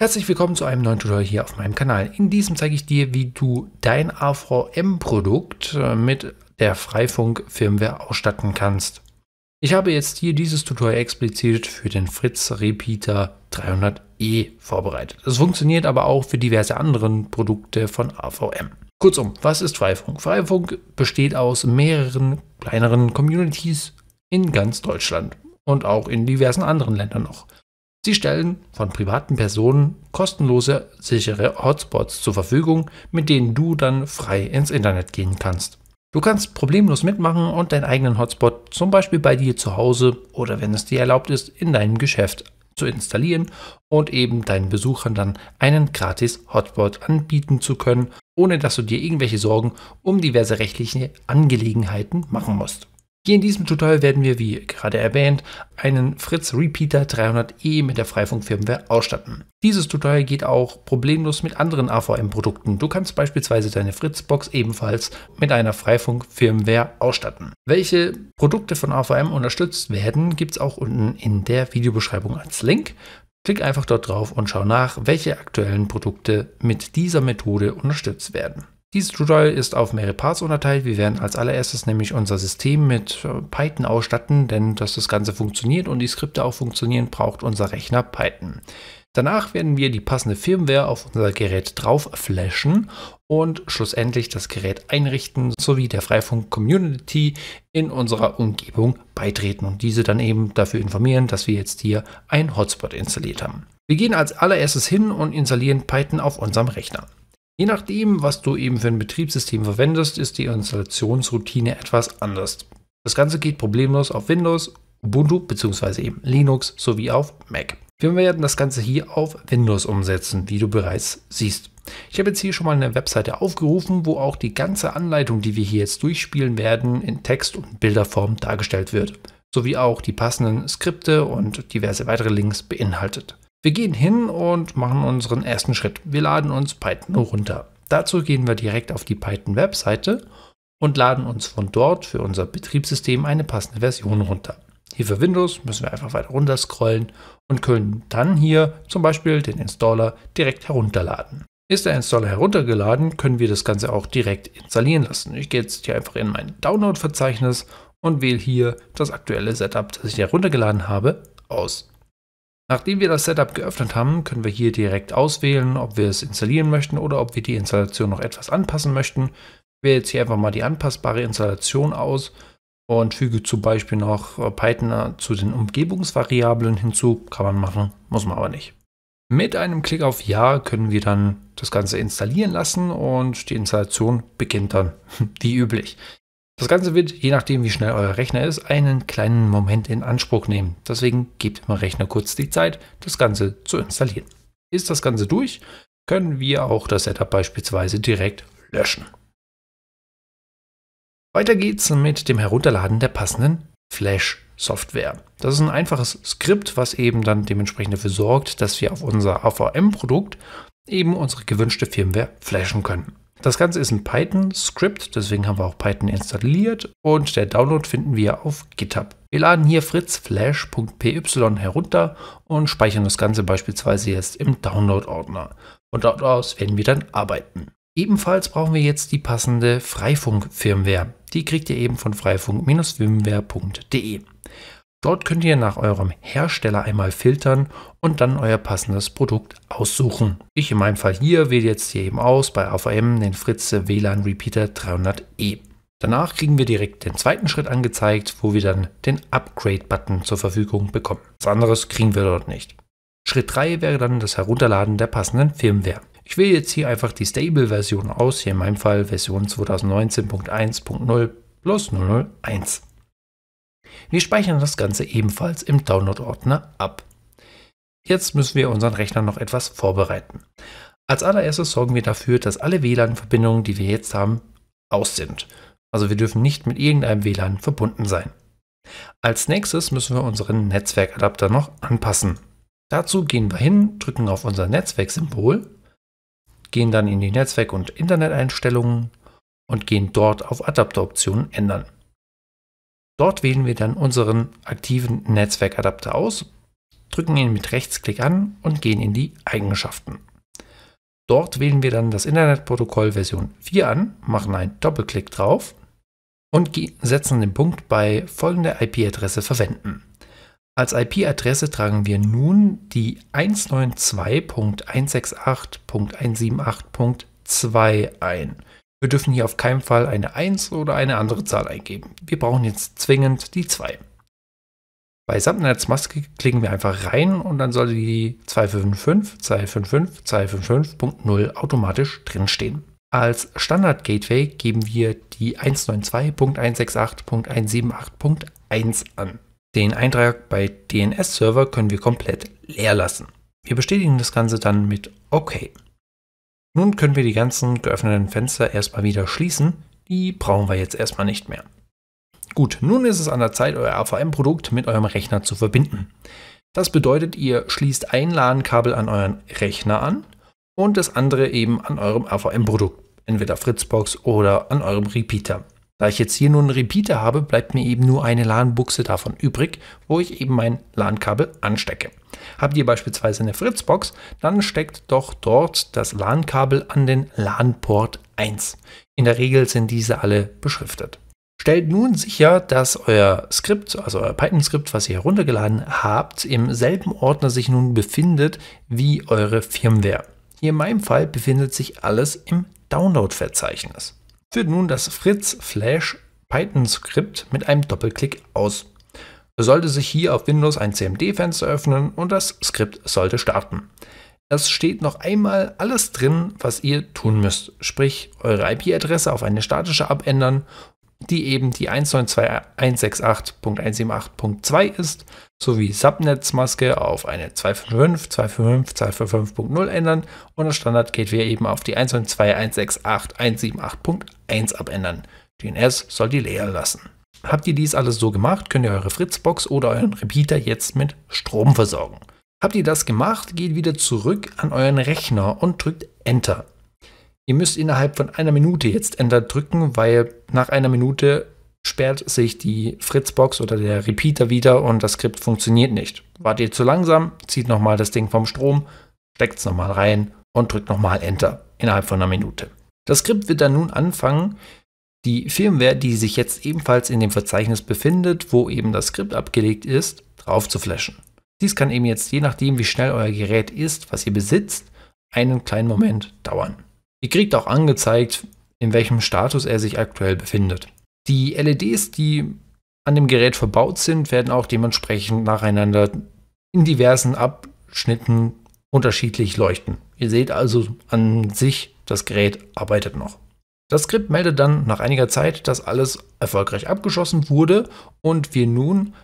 Herzlich willkommen zu einem neuen Tutorial hier auf meinem Kanal. In diesem zeige ich dir, wie du dein AVM-Produkt äh, mit der Freifunk-Firmware ausstatten kannst. Ich habe jetzt hier dieses Tutorial explizit für den Fritz Repeater 300E vorbereitet. Es funktioniert aber auch für diverse andere Produkte von AVM. Kurzum, was ist Freifunk? Freifunk besteht aus mehreren kleineren Communities in ganz Deutschland und auch in diversen anderen Ländern noch. Sie stellen von privaten Personen kostenlose, sichere Hotspots zur Verfügung, mit denen du dann frei ins Internet gehen kannst. Du kannst problemlos mitmachen und deinen eigenen Hotspot zum Beispiel bei dir zu Hause oder wenn es dir erlaubt ist, in deinem Geschäft zu installieren und eben deinen Besuchern dann einen gratis Hotspot anbieten zu können, ohne dass du dir irgendwelche Sorgen um diverse rechtliche Angelegenheiten machen musst. Hier in diesem Tutorial werden wir, wie gerade erwähnt, einen Fritz Repeater 300E mit der Freifunk-Firmware ausstatten. Dieses Tutorial geht auch problemlos mit anderen AVM-Produkten. Du kannst beispielsweise deine Fritzbox ebenfalls mit einer Freifunk-Firmware ausstatten. Welche Produkte von AVM unterstützt werden, gibt es auch unten in der Videobeschreibung als Link. Klick einfach dort drauf und schau nach, welche aktuellen Produkte mit dieser Methode unterstützt werden. Dieses Tutorial ist auf mehrere Parts unterteilt. Wir werden als allererstes nämlich unser System mit äh, Python ausstatten, denn dass das Ganze funktioniert und die Skripte auch funktionieren, braucht unser Rechner Python. Danach werden wir die passende Firmware auf unser Gerät drauf flashen und schlussendlich das Gerät einrichten sowie der Freifunk-Community in unserer Umgebung beitreten und diese dann eben dafür informieren, dass wir jetzt hier ein Hotspot installiert haben. Wir gehen als allererstes hin und installieren Python auf unserem Rechner. Je nachdem, was du eben für ein Betriebssystem verwendest, ist die Installationsroutine etwas anders. Das Ganze geht problemlos auf Windows, Ubuntu bzw. eben Linux sowie auf Mac. Wir werden das Ganze hier auf Windows umsetzen, wie du bereits siehst. Ich habe jetzt hier schon mal eine Webseite aufgerufen, wo auch die ganze Anleitung, die wir hier jetzt durchspielen werden, in Text- und Bilderform dargestellt wird, sowie auch die passenden Skripte und diverse weitere Links beinhaltet. Wir gehen hin und machen unseren ersten Schritt. Wir laden uns Python runter. Dazu gehen wir direkt auf die Python-Webseite und laden uns von dort für unser Betriebssystem eine passende Version runter. Hier für Windows müssen wir einfach weiter runter scrollen und können dann hier zum Beispiel den Installer direkt herunterladen. Ist der Installer heruntergeladen, können wir das Ganze auch direkt installieren lassen. Ich gehe jetzt hier einfach in mein Download-Verzeichnis und wähle hier das aktuelle Setup, das ich heruntergeladen habe, aus. Nachdem wir das Setup geöffnet haben, können wir hier direkt auswählen, ob wir es installieren möchten oder ob wir die Installation noch etwas anpassen möchten. Ich wähle jetzt hier einfach mal die anpassbare Installation aus und füge zum Beispiel noch äh, Python äh, zu den Umgebungsvariablen hinzu. Kann man machen, muss man aber nicht. Mit einem Klick auf Ja können wir dann das Ganze installieren lassen und die Installation beginnt dann, wie üblich. Das Ganze wird, je nachdem wie schnell euer Rechner ist, einen kleinen Moment in Anspruch nehmen. Deswegen gebt dem Rechner kurz die Zeit, das Ganze zu installieren. Ist das Ganze durch, können wir auch das Setup beispielsweise direkt löschen. Weiter geht's mit dem Herunterladen der passenden Flash-Software. Das ist ein einfaches Skript, was eben dann dementsprechend dafür sorgt, dass wir auf unser AVM-Produkt eben unsere gewünschte Firmware flashen können. Das Ganze ist ein Python-Script, deswegen haben wir auch Python installiert und der Download finden wir auf GitHub. Wir laden hier fritzflash.py herunter und speichern das Ganze beispielsweise jetzt im Download-Ordner. Und dort aus werden wir dann arbeiten. Ebenfalls brauchen wir jetzt die passende Freifunk-Firmware. Die kriegt ihr eben von freifunk-firmware.de. Dort könnt ihr nach eurem Hersteller einmal filtern und dann euer passendes Produkt aussuchen. Ich in meinem Fall hier wähle jetzt hier eben aus bei AVM den Fritze WLAN Repeater 300E. Danach kriegen wir direkt den zweiten Schritt angezeigt, wo wir dann den Upgrade-Button zur Verfügung bekommen. Was anderes kriegen wir dort nicht. Schritt 3 wäre dann das Herunterladen der passenden Firmware. Ich wähle jetzt hier einfach die Stable-Version aus, hier in meinem Fall Version 2019.1.0 plus 001. Wir speichern das Ganze ebenfalls im Download-Ordner ab. Jetzt müssen wir unseren Rechner noch etwas vorbereiten. Als allererstes sorgen wir dafür, dass alle WLAN-Verbindungen, die wir jetzt haben, aus sind. Also wir dürfen nicht mit irgendeinem WLAN verbunden sein. Als nächstes müssen wir unseren Netzwerkadapter noch anpassen. Dazu gehen wir hin, drücken auf unser Netzwerksymbol, gehen dann in die Netzwerk- und Interneteinstellungen und gehen dort auf Adapteroptionen ändern. Dort wählen wir dann unseren aktiven Netzwerkadapter aus, drücken ihn mit Rechtsklick an und gehen in die Eigenschaften. Dort wählen wir dann das Internetprotokoll Version 4 an, machen einen Doppelklick drauf und setzen den Punkt bei folgende IP-Adresse verwenden. Als IP-Adresse tragen wir nun die 192.168.178.2 ein. Wir dürfen hier auf keinen Fall eine 1 oder eine andere Zahl eingeben. Wir brauchen jetzt zwingend die 2. Bei Subnets Maske klicken wir einfach rein und dann sollte die 255, 255, 255.0 automatisch drinstehen. Als Standard Gateway geben wir die 192.168.178.1 an. Den Eintrag bei DNS-Server können wir komplett leer lassen. Wir bestätigen das Ganze dann mit OK. Nun können wir die ganzen geöffneten Fenster erstmal wieder schließen. Die brauchen wir jetzt erstmal nicht mehr. Gut, nun ist es an der Zeit, euer AVM-Produkt mit eurem Rechner zu verbinden. Das bedeutet, ihr schließt ein LAN-Kabel an euren Rechner an und das andere eben an eurem AVM-Produkt, entweder Fritzbox oder an eurem Repeater. Da ich jetzt hier nur einen Repeater habe, bleibt mir eben nur eine LAN-Buchse davon übrig, wo ich eben mein LAN-Kabel anstecke. Habt ihr beispielsweise eine Fritzbox, dann steckt doch dort das LAN-Kabel an den LAN-Port 1. In der Regel sind diese alle beschriftet. Stellt nun sicher, dass euer Skript, also euer Python-Skript, was ihr heruntergeladen habt, im selben Ordner sich nun befindet wie eure Firmware. Hier in meinem Fall befindet sich alles im Download-Verzeichnis. Führt nun das Fritz Flash Python Skript mit einem Doppelklick aus. Sollte sich hier auf Windows ein CMD-Fenster öffnen und das Skript sollte starten. Es steht noch einmal alles drin, was ihr tun müsst, sprich eure IP-Adresse auf eine statische abändern die eben die 192.168.178.2 ist, sowie Subnetzmaske auf eine 255, 255, 255.0 ändern und das Standard Gateway eben auf die 192.168.178.1 abändern. DNS soll die leer lassen. Habt ihr dies alles so gemacht, könnt ihr eure Fritzbox oder euren Repeater jetzt mit Strom versorgen. Habt ihr das gemacht, geht wieder zurück an euren Rechner und drückt Enter. Ihr müsst innerhalb von einer Minute jetzt Enter drücken, weil nach einer Minute sperrt sich die Fritzbox oder der Repeater wieder und das Skript funktioniert nicht. Wart ihr zu langsam, zieht nochmal das Ding vom Strom, steckt es nochmal rein und drückt nochmal Enter innerhalb von einer Minute. Das Skript wird dann nun anfangen, die Firmware, die sich jetzt ebenfalls in dem Verzeichnis befindet, wo eben das Skript abgelegt ist, drauf zu flashen. Dies kann eben jetzt je nachdem, wie schnell euer Gerät ist, was ihr besitzt, einen kleinen Moment dauern. Ihr kriegt auch angezeigt, in welchem Status er sich aktuell befindet. Die LEDs, die an dem Gerät verbaut sind, werden auch dementsprechend nacheinander in diversen Abschnitten unterschiedlich leuchten. Ihr seht also an sich, das Gerät arbeitet noch. Das Skript meldet dann nach einiger Zeit, dass alles erfolgreich abgeschossen wurde und wir nun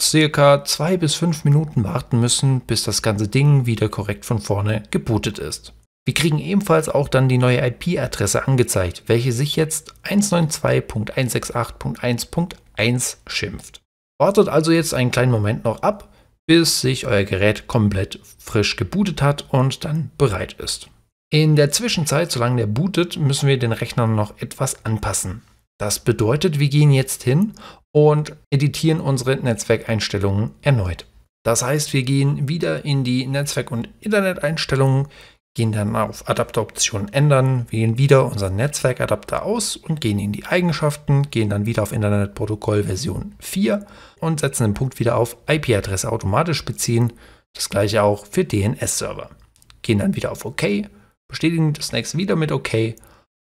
circa zwei bis fünf Minuten warten müssen, bis das ganze Ding wieder korrekt von vorne gebootet ist. Wir kriegen ebenfalls auch dann die neue IP-Adresse angezeigt, welche sich jetzt 192.168.1.1 schimpft. Wartet also jetzt einen kleinen Moment noch ab, bis sich euer Gerät komplett frisch gebootet hat und dann bereit ist. In der Zwischenzeit, solange der bootet, müssen wir den Rechner noch etwas anpassen. Das bedeutet, wir gehen jetzt hin und editieren unsere Netzwerkeinstellungen erneut. Das heißt, wir gehen wieder in die Netzwerk- und Internet-Einstellungen, gehen dann auf Adapteroption ändern, wählen wieder unseren Netzwerkadapter aus und gehen in die Eigenschaften, gehen dann wieder auf Internetprotokoll Version 4 und setzen den Punkt wieder auf IP-Adresse automatisch beziehen. Das gleiche auch für DNS-Server. Gehen dann wieder auf OK, bestätigen das nächste wieder mit OK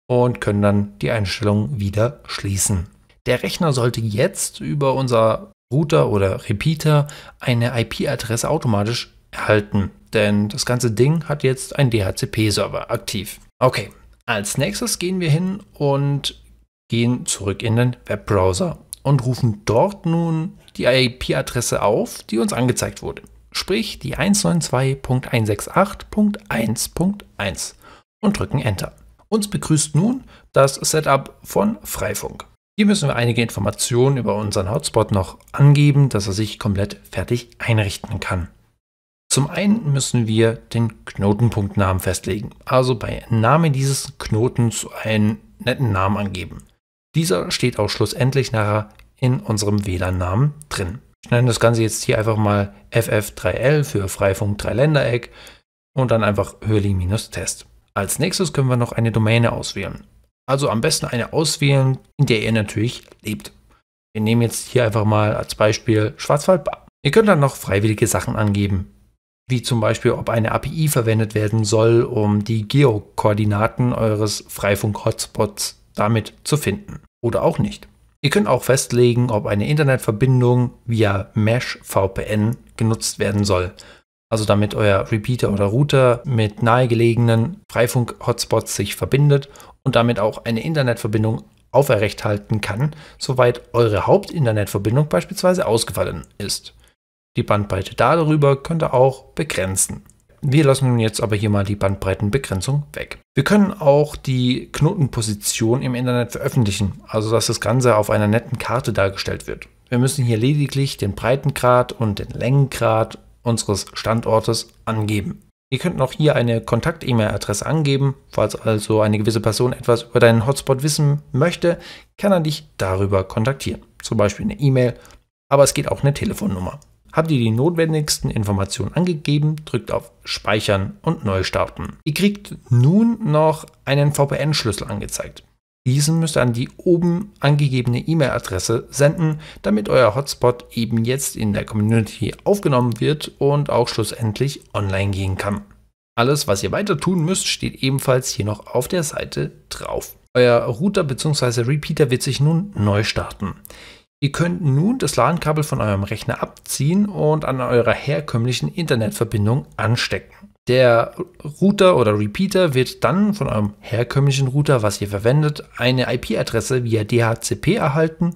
und können dann die Einstellung wieder schließen. Der Rechner sollte jetzt über unser Router oder Repeater eine IP-Adresse automatisch erhalten, denn das ganze Ding hat jetzt einen DHCP-Server aktiv. Okay, als nächstes gehen wir hin und gehen zurück in den Webbrowser und rufen dort nun die IP-Adresse auf, die uns angezeigt wurde, sprich die 192.168.1.1 und drücken Enter. Uns begrüßt nun das Setup von Freifunk. Hier müssen wir einige Informationen über unseren Hotspot noch angeben, dass er sich komplett fertig einrichten kann. Zum einen müssen wir den Knotenpunktnamen festlegen, also bei Namen dieses Knotens einen netten Namen angeben. Dieser steht auch schlussendlich nachher in unserem WLAN-Namen drin. Ich nenne das Ganze jetzt hier einfach mal FF3L für Freifunk 3 Ländereck und dann einfach Hürling-Test. Als nächstes können wir noch eine Domäne auswählen. Also am besten eine auswählen, in der ihr natürlich lebt. Wir nehmen jetzt hier einfach mal als Beispiel Schwarzwaldbar. Ihr könnt dann noch freiwillige Sachen angeben, wie zum Beispiel, ob eine API verwendet werden soll, um die Geokoordinaten eures Freifunk-Hotspots damit zu finden oder auch nicht. Ihr könnt auch festlegen, ob eine Internetverbindung via Mesh VPN genutzt werden soll, also damit euer Repeater oder Router mit nahegelegenen Freifunk-Hotspots sich verbindet und damit auch eine Internetverbindung aufrechthalten kann, soweit eure Hauptinternetverbindung beispielsweise ausgefallen ist. Die Bandbreite darüber könnte auch begrenzen. Wir lassen nun jetzt aber hier mal die Bandbreitenbegrenzung weg. Wir können auch die Knotenposition im Internet veröffentlichen, also dass das Ganze auf einer netten Karte dargestellt wird. Wir müssen hier lediglich den Breitengrad und den Längengrad unseres Standortes angeben. Ihr könnt auch hier eine Kontakt-E-Mail-Adresse angeben. Falls also eine gewisse Person etwas über deinen Hotspot wissen möchte, kann er dich darüber kontaktieren. Zum Beispiel eine E-Mail, aber es geht auch eine Telefonnummer habt ihr die notwendigsten Informationen angegeben, drückt auf Speichern und Neustarten. Ihr kriegt nun noch einen VPN-Schlüssel angezeigt. Diesen müsst ihr an die oben angegebene E-Mail-Adresse senden, damit euer Hotspot eben jetzt in der Community aufgenommen wird und auch schlussendlich online gehen kann. Alles, was ihr weiter tun müsst, steht ebenfalls hier noch auf der Seite drauf. Euer Router bzw. Repeater wird sich nun neu starten. Ihr könnt nun das LAN-Kabel von eurem Rechner abziehen und an eurer herkömmlichen Internetverbindung anstecken. Der Router oder Repeater wird dann von eurem herkömmlichen Router, was ihr verwendet, eine IP-Adresse via DHCP erhalten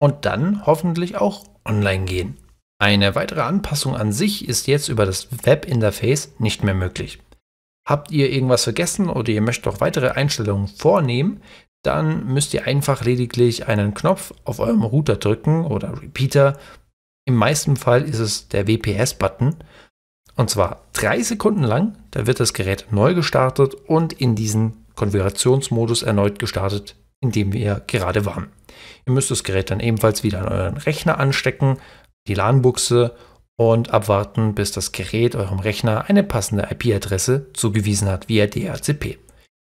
und dann hoffentlich auch online gehen. Eine weitere Anpassung an sich ist jetzt über das Web-Interface nicht mehr möglich. Habt ihr irgendwas vergessen oder ihr möchtet auch weitere Einstellungen vornehmen, dann müsst ihr einfach lediglich einen Knopf auf eurem Router drücken oder Repeater. Im meisten Fall ist es der WPS-Button. Und zwar drei Sekunden lang, da wird das Gerät neu gestartet und in diesen Konfigurationsmodus erneut gestartet, in dem wir gerade waren. Ihr müsst das Gerät dann ebenfalls wieder an euren Rechner anstecken, die LAN-Buchse und abwarten, bis das Gerät eurem Rechner eine passende IP-Adresse zugewiesen hat via DHCP.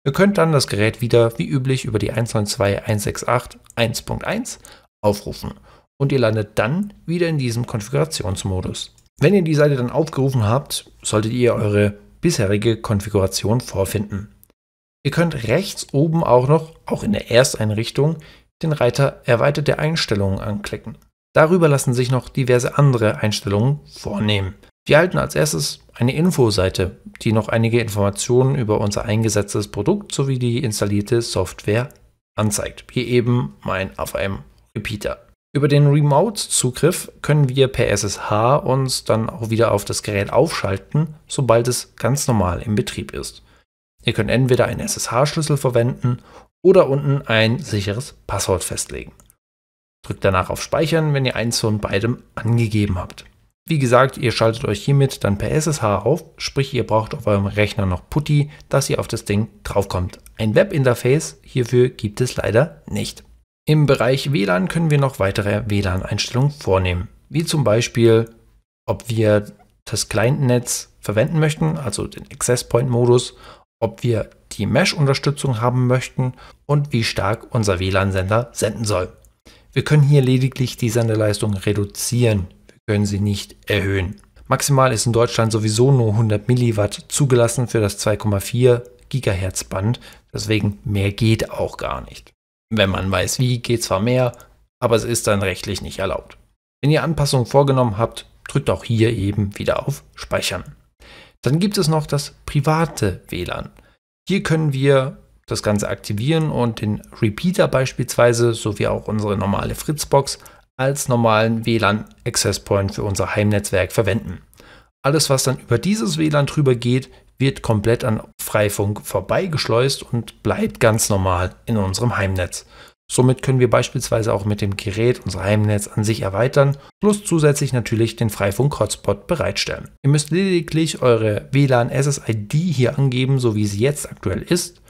Ihr könnt dann das Gerät wieder wie üblich über die 192.168.1.1 aufrufen und ihr landet dann wieder in diesem Konfigurationsmodus. Wenn ihr die Seite dann aufgerufen habt, solltet ihr eure bisherige Konfiguration vorfinden. Ihr könnt rechts oben auch noch, auch in der Ersteinrichtung, den Reiter Erweiterte Einstellungen anklicken. Darüber lassen sich noch diverse andere Einstellungen vornehmen. Wir halten als erstes eine Infoseite, die noch einige Informationen über unser eingesetztes Produkt sowie die installierte Software anzeigt. Hier eben mein AVM-Repeater. Über den Remote-Zugriff können wir per SSH uns dann auch wieder auf das Gerät aufschalten, sobald es ganz normal im Betrieb ist. Ihr könnt entweder einen SSH-Schlüssel verwenden oder unten ein sicheres Passwort festlegen. Drückt danach auf Speichern, wenn ihr eins von beidem angegeben habt. Wie gesagt, ihr schaltet euch hiermit dann per SSH auf, sprich ihr braucht auf eurem Rechner noch PuTTY, dass ihr auf das Ding draufkommt. Ein Webinterface hierfür gibt es leider nicht. Im Bereich WLAN können wir noch weitere WLAN-Einstellungen vornehmen, wie zum Beispiel, ob wir das Client-Netz verwenden möchten, also den Access Point-Modus, ob wir die Mesh-Unterstützung haben möchten und wie stark unser WLAN-Sender senden soll. Wir können hier lediglich die Sendeleistung reduzieren können sie nicht erhöhen. Maximal ist in Deutschland sowieso nur 100 Milliwatt zugelassen für das 2,4 Gigahertz Band, deswegen mehr geht auch gar nicht. Wenn man weiß wie, geht zwar mehr, aber es ist dann rechtlich nicht erlaubt. Wenn ihr Anpassungen vorgenommen habt, drückt auch hier eben wieder auf Speichern. Dann gibt es noch das private WLAN. Hier können wir das Ganze aktivieren und den Repeater beispielsweise sowie auch unsere normale Fritzbox als normalen WLAN Access Point für unser Heimnetzwerk verwenden. Alles, was dann über dieses WLAN drüber geht, wird komplett an Freifunk vorbeigeschleust und bleibt ganz normal in unserem Heimnetz. Somit können wir beispielsweise auch mit dem Gerät unser Heimnetz an sich erweitern, plus zusätzlich natürlich den Freifunk-Hotspot bereitstellen. Ihr müsst lediglich eure WLAN-SSID hier angeben, so wie sie jetzt aktuell ist,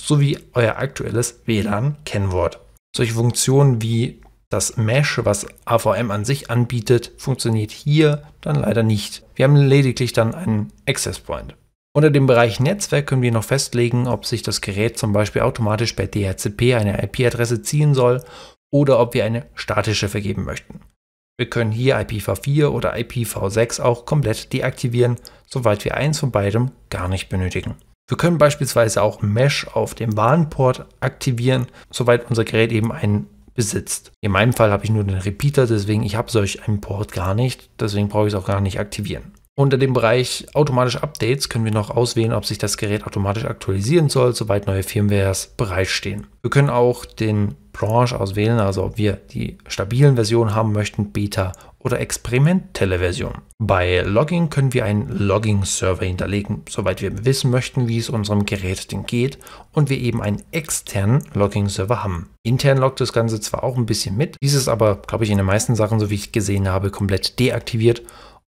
sowie euer aktuelles WLAN-Kennwort. Solche Funktionen wie das Mesh, was AVM an sich anbietet, funktioniert hier dann leider nicht. Wir haben lediglich dann einen Access Point. Unter dem Bereich Netzwerk können wir noch festlegen, ob sich das Gerät zum Beispiel automatisch per DHCP eine IP-Adresse ziehen soll oder ob wir eine statische vergeben möchten. Wir können hier IPv4 oder IPv6 auch komplett deaktivieren, soweit wir eins von beidem gar nicht benötigen. Wir können beispielsweise auch Mesh auf dem Warnport aktivieren, soweit unser Gerät eben einen besitzt. In meinem Fall habe ich nur den Repeater, deswegen ich habe solch einen Port gar nicht, deswegen brauche ich es auch gar nicht aktivieren. Unter dem Bereich automatische Updates können wir noch auswählen, ob sich das Gerät automatisch aktualisieren soll, sobald neue Firmwares bereitstehen. Wir können auch den Branch auswählen, also ob wir die stabilen Versionen haben möchten, Beta oder experimentelle Version. Bei Logging können wir einen Logging-Server hinterlegen, soweit wir wissen möchten, wie es unserem Gerät denn geht und wir eben einen externen Logging-Server haben. Intern loggt das Ganze zwar auch ein bisschen mit, dieses aber, glaube ich, in den meisten Sachen, so wie ich gesehen habe, komplett deaktiviert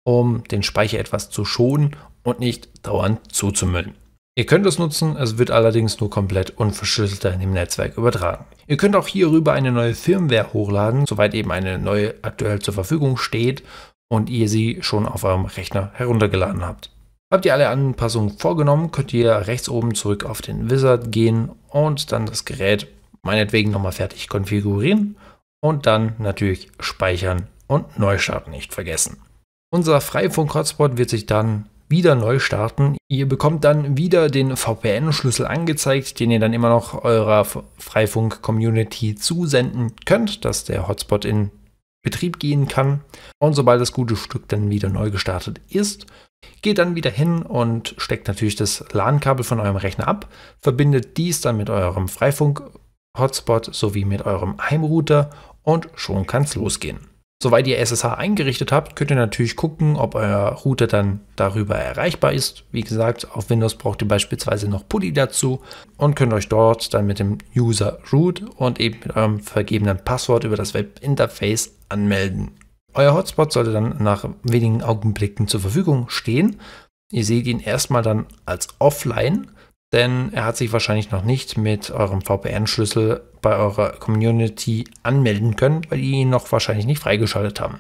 um den Speicher etwas zu schonen und nicht dauernd zuzumüllen. Ihr könnt es nutzen, es wird allerdings nur komplett unverschlüsselter in dem Netzwerk übertragen. Ihr könnt auch hierüber eine neue Firmware hochladen, soweit eben eine neue aktuell zur Verfügung steht und ihr sie schon auf eurem Rechner heruntergeladen habt. Habt ihr alle Anpassungen vorgenommen, könnt ihr rechts oben zurück auf den Wizard gehen und dann das Gerät meinetwegen nochmal fertig konfigurieren und dann natürlich speichern und Neustart nicht vergessen. Unser Freifunk Hotspot wird sich dann wieder neu starten. Ihr bekommt dann wieder den VPN-Schlüssel angezeigt, den ihr dann immer noch eurer Freifunk-Community zusenden könnt, dass der Hotspot in Betrieb gehen kann. Und sobald das gute Stück dann wieder neu gestartet ist, geht dann wieder hin und steckt natürlich das LAN-Kabel von eurem Rechner ab, verbindet dies dann mit eurem Freifunk-Hotspot sowie mit eurem Heimrouter und schon kann es losgehen. Soweit ihr SSH eingerichtet habt, könnt ihr natürlich gucken, ob euer Router dann darüber erreichbar ist. Wie gesagt, auf Windows braucht ihr beispielsweise noch Pulli dazu und könnt euch dort dann mit dem User Root und eben mit eurem vergebenen Passwort über das Webinterface anmelden. Euer Hotspot sollte dann nach wenigen Augenblicken zur Verfügung stehen. Ihr seht ihn erstmal dann als offline denn er hat sich wahrscheinlich noch nicht mit eurem VPN-Schlüssel bei eurer Community anmelden können, weil die ihn noch wahrscheinlich nicht freigeschaltet haben.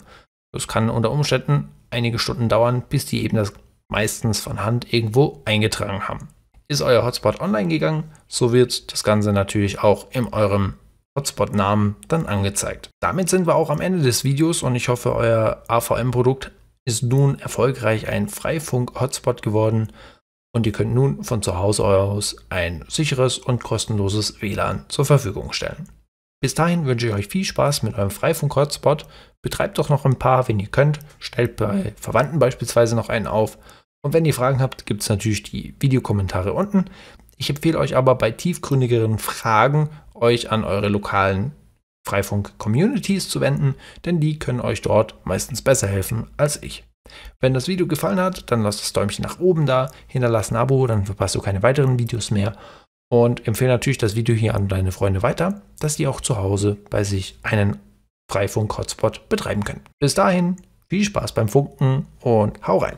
Das kann unter Umständen einige Stunden dauern, bis die eben das meistens von Hand irgendwo eingetragen haben. Ist euer Hotspot online gegangen, so wird das Ganze natürlich auch in eurem Hotspot-Namen dann angezeigt. Damit sind wir auch am Ende des Videos und ich hoffe, euer AVM-Produkt ist nun erfolgreich ein Freifunk-Hotspot geworden und ihr könnt nun von zu Hause aus ein sicheres und kostenloses WLAN zur Verfügung stellen. Bis dahin wünsche ich euch viel Spaß mit eurem Freifunk-Hotspot. Betreibt doch noch ein paar, wenn ihr könnt. Stellt bei Verwandten beispielsweise noch einen auf. Und wenn ihr Fragen habt, gibt es natürlich die Videokommentare unten. Ich empfehle euch aber bei tiefgründigeren Fragen, euch an eure lokalen Freifunk-Communities zu wenden, denn die können euch dort meistens besser helfen als ich. Wenn das Video gefallen hat, dann lass das Däumchen nach oben da, hinterlass ein Abo, dann verpasst du keine weiteren Videos mehr und empfehle natürlich das Video hier an deine Freunde weiter, dass die auch zu Hause bei sich einen Freifunk-Hotspot betreiben können. Bis dahin, viel Spaß beim Funken und hau rein!